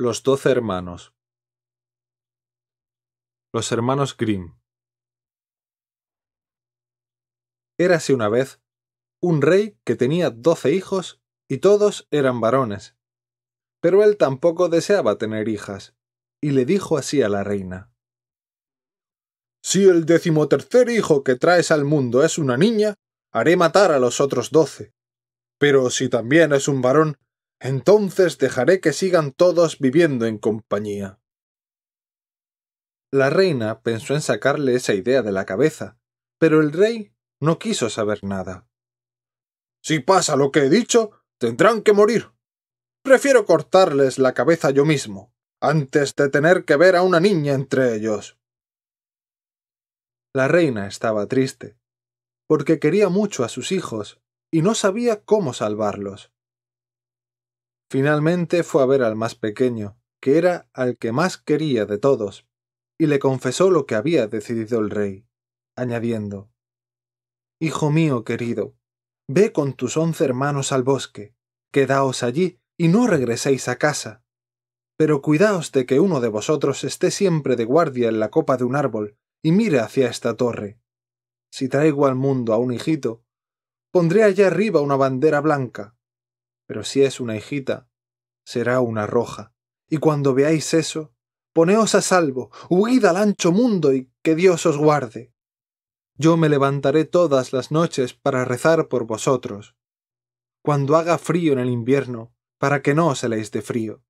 Los doce hermanos. Los hermanos Grimm. Érase una vez un rey que tenía doce hijos y todos eran varones. Pero él tampoco deseaba tener hijas, y le dijo así a la reina. Si el decimotercer hijo que traes al mundo es una niña, haré matar a los otros doce. Pero si también es un varón, entonces dejaré que sigan todos viviendo en compañía. La reina pensó en sacarle esa idea de la cabeza, pero el rey no quiso saber nada. Si pasa lo que he dicho, tendrán que morir. Prefiero cortarles la cabeza yo mismo, antes de tener que ver a una niña entre ellos. La reina estaba triste, porque quería mucho a sus hijos y no sabía cómo salvarlos. Finalmente fue a ver al más pequeño, que era al que más quería de todos, y le confesó lo que había decidido el rey, añadiendo Hijo mío querido, ve con tus once hermanos al bosque, quedaos allí y no regreséis a casa. Pero cuidaos de que uno de vosotros esté siempre de guardia en la copa de un árbol y mire hacia esta torre. Si traigo al mundo a un hijito, pondré allá arriba una bandera blanca. Pero si es una hijita, será una roja. Y cuando veáis eso, poneos a salvo, huid al ancho mundo y que Dios os guarde. Yo me levantaré todas las noches para rezar por vosotros. Cuando haga frío en el invierno, para que no os heléis de frío.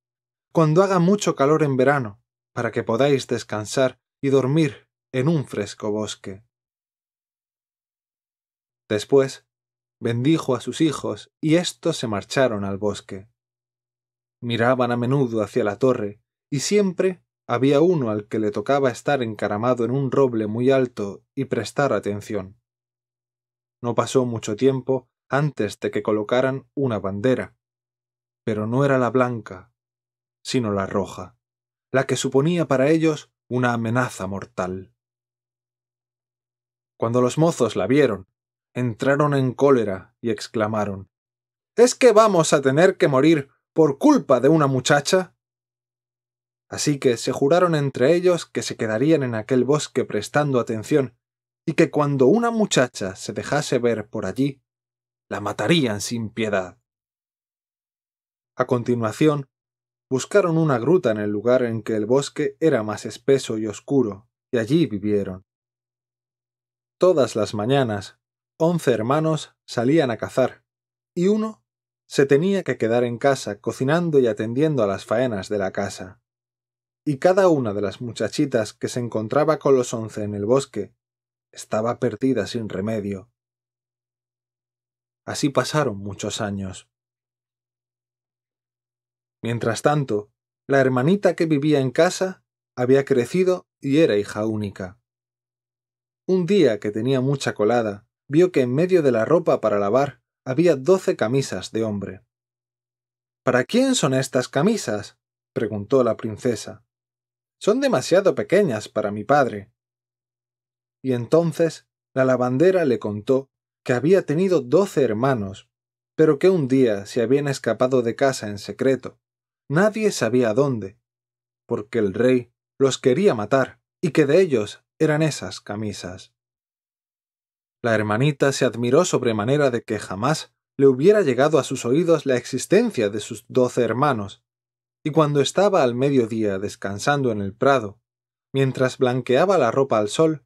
Cuando haga mucho calor en verano, para que podáis descansar y dormir en un fresco bosque. Después bendijo a sus hijos y estos se marcharon al bosque miraban a menudo hacia la torre, y siempre había uno al que le tocaba estar encaramado en un roble muy alto y prestar atención. No pasó mucho tiempo antes de que colocaran una bandera, pero no era la blanca, sino la roja, la que suponía para ellos una amenaza mortal. Cuando los mozos la vieron, entraron en cólera y exclamaron Es que vamos a tener que morir por culpa de una muchacha? Así que se juraron entre ellos que se quedarían en aquel bosque prestando atención, y que cuando una muchacha se dejase ver por allí, la matarían sin piedad. A continuación, buscaron una gruta en el lugar en que el bosque era más espeso y oscuro, y allí vivieron. Todas las mañanas, once hermanos salían a cazar, y uno se tenía que quedar en casa cocinando y atendiendo a las faenas de la casa. Y cada una de las muchachitas que se encontraba con los once en el bosque estaba perdida sin remedio. Así pasaron muchos años. Mientras tanto, la hermanita que vivía en casa había crecido y era hija única. Un día que tenía mucha colada, vio que en medio de la ropa para lavar había doce camisas de hombre. ¿Para quién son estas camisas? preguntó la princesa. Son demasiado pequeñas para mi padre. Y entonces la lavandera le contó que había tenido doce hermanos, pero que un día se habían escapado de casa en secreto. Nadie sabía dónde, porque el rey los quería matar, y que de ellos eran esas camisas. La hermanita se admiró sobremanera de que jamás le hubiera llegado a sus oídos la existencia de sus doce hermanos, y cuando estaba al mediodía descansando en el prado, mientras blanqueaba la ropa al sol,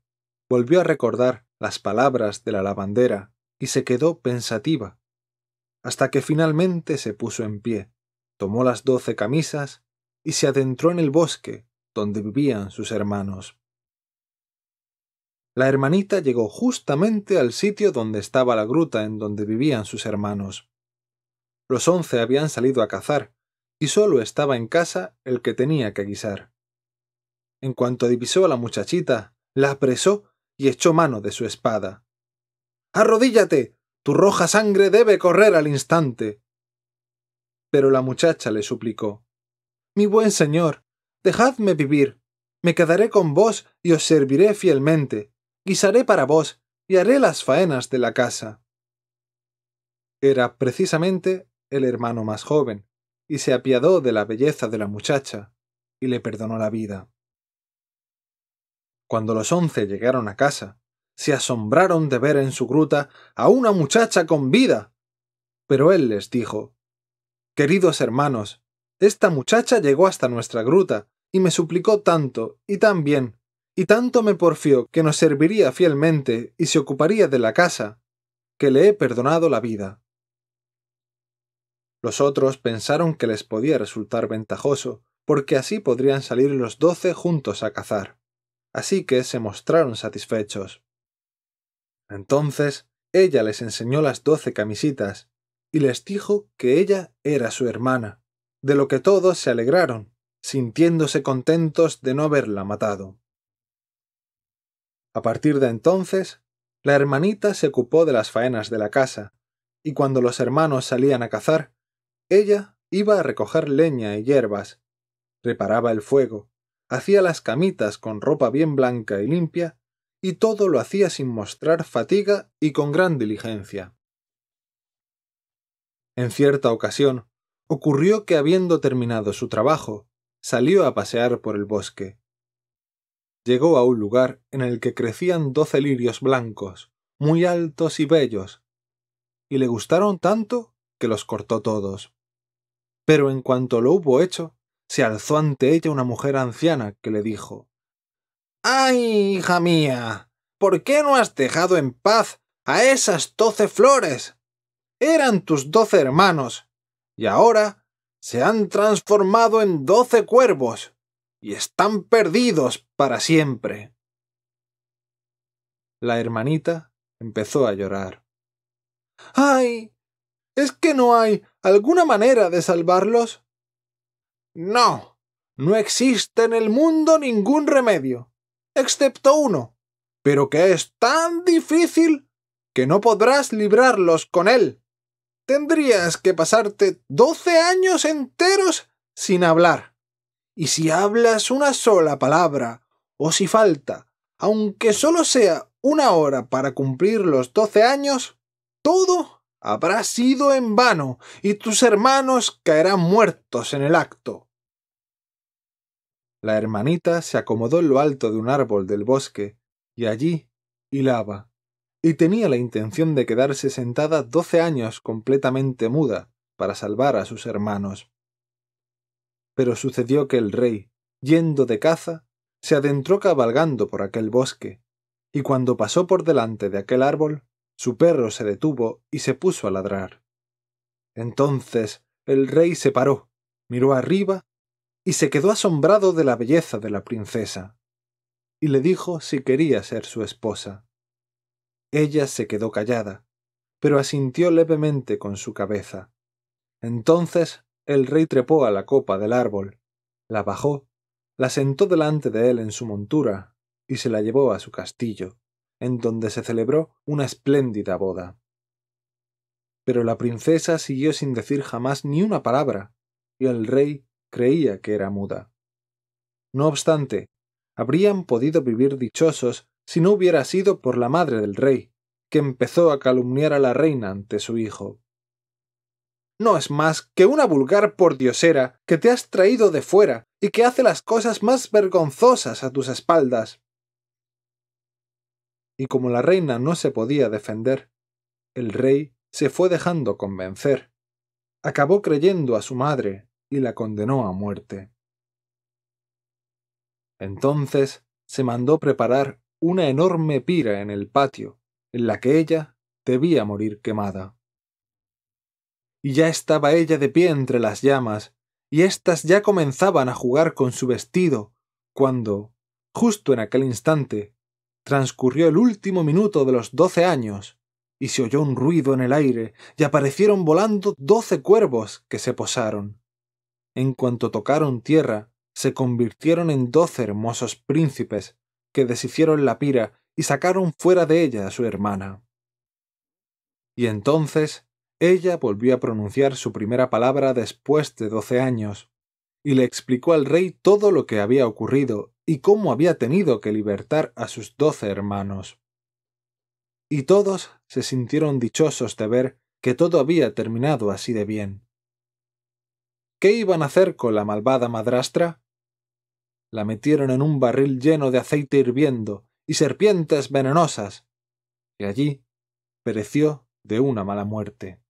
volvió a recordar las palabras de la lavandera y se quedó pensativa, hasta que finalmente se puso en pie, tomó las doce camisas y se adentró en el bosque donde vivían sus hermanos. La hermanita llegó justamente al sitio donde estaba la gruta en donde vivían sus hermanos. Los once habían salido a cazar, y solo estaba en casa el que tenía que guisar. En cuanto divisó a la muchachita, la apresó y echó mano de su espada. Arrodíllate. Tu roja sangre debe correr al instante. Pero la muchacha le suplicó Mi buen señor, dejadme vivir. Me quedaré con vos y os serviré fielmente guisaré para vos y haré las faenas de la casa. Era precisamente el hermano más joven, y se apiadó de la belleza de la muchacha, y le perdonó la vida. Cuando los once llegaron a casa, se asombraron de ver en su gruta a una muchacha con vida. Pero él les dijo Queridos hermanos, esta muchacha llegó hasta nuestra gruta, y me suplicó tanto y tan bien, y tanto me porfió que nos serviría fielmente y se ocuparía de la casa, que le he perdonado la vida. Los otros pensaron que les podía resultar ventajoso, porque así podrían salir los doce juntos a cazar. Así que se mostraron satisfechos. Entonces ella les enseñó las doce camisitas, y les dijo que ella era su hermana, de lo que todos se alegraron, sintiéndose contentos de no haberla matado. A partir de entonces, la hermanita se ocupó de las faenas de la casa, y cuando los hermanos salían a cazar, ella iba a recoger leña y hierbas, reparaba el fuego, hacía las camitas con ropa bien blanca y limpia, y todo lo hacía sin mostrar fatiga y con gran diligencia. En cierta ocasión, ocurrió que habiendo terminado su trabajo, salió a pasear por el bosque llegó a un lugar en el que crecían doce lirios blancos, muy altos y bellos, y le gustaron tanto que los cortó todos. Pero en cuanto lo hubo hecho, se alzó ante ella una mujer anciana que le dijo ¡Ay, hija mía! ¿Por qué no has dejado en paz a esas doce flores? Eran tus doce hermanos, y ahora se han transformado en doce cuervos y están perdidos para siempre. La hermanita empezó a llorar. ¡Ay! ¿Es que no hay alguna manera de salvarlos? No, no existe en el mundo ningún remedio, excepto uno, pero que es tan difícil que no podrás librarlos con él. Tendrías que pasarte doce años enteros sin hablar. Y si hablas una sola palabra, o si falta, aunque solo sea una hora para cumplir los doce años, todo habrá sido en vano, y tus hermanos caerán muertos en el acto. La hermanita se acomodó en lo alto de un árbol del bosque, y allí hilaba, y tenía la intención de quedarse sentada doce años completamente muda para salvar a sus hermanos. Pero sucedió que el rey, yendo de caza, se adentró cabalgando por aquel bosque, y cuando pasó por delante de aquel árbol, su perro se detuvo y se puso a ladrar. Entonces el rey se paró, miró arriba y se quedó asombrado de la belleza de la princesa, y le dijo si quería ser su esposa. Ella se quedó callada, pero asintió levemente con su cabeza. Entonces el rey trepó a la copa del árbol, la bajó, la sentó delante de él en su montura y se la llevó a su castillo, en donde se celebró una espléndida boda. Pero la princesa siguió sin decir jamás ni una palabra, y el rey creía que era muda. No obstante, habrían podido vivir dichosos si no hubiera sido por la madre del rey, que empezó a calumniar a la reina ante su hijo no es más que una vulgar pordiosera que te has traído de fuera y que hace las cosas más vergonzosas a tus espaldas. Y como la reina no se podía defender, el rey se fue dejando convencer. Acabó creyendo a su madre y la condenó a muerte. Entonces se mandó preparar una enorme pira en el patio, en la que ella debía morir quemada y ya estaba ella de pie entre las llamas, y éstas ya comenzaban a jugar con su vestido, cuando, justo en aquel instante, transcurrió el último minuto de los doce años, y se oyó un ruido en el aire, y aparecieron volando doce cuervos que se posaron. En cuanto tocaron tierra, se convirtieron en doce hermosos príncipes, que deshicieron la pira y sacaron fuera de ella a su hermana. Y entonces ella volvió a pronunciar su primera palabra después de doce años, y le explicó al rey todo lo que había ocurrido y cómo había tenido que libertar a sus doce hermanos. Y todos se sintieron dichosos de ver que todo había terminado así de bien. ¿Qué iban a hacer con la malvada madrastra? La metieron en un barril lleno de aceite hirviendo y serpientes venenosas, y allí pereció de una mala muerte.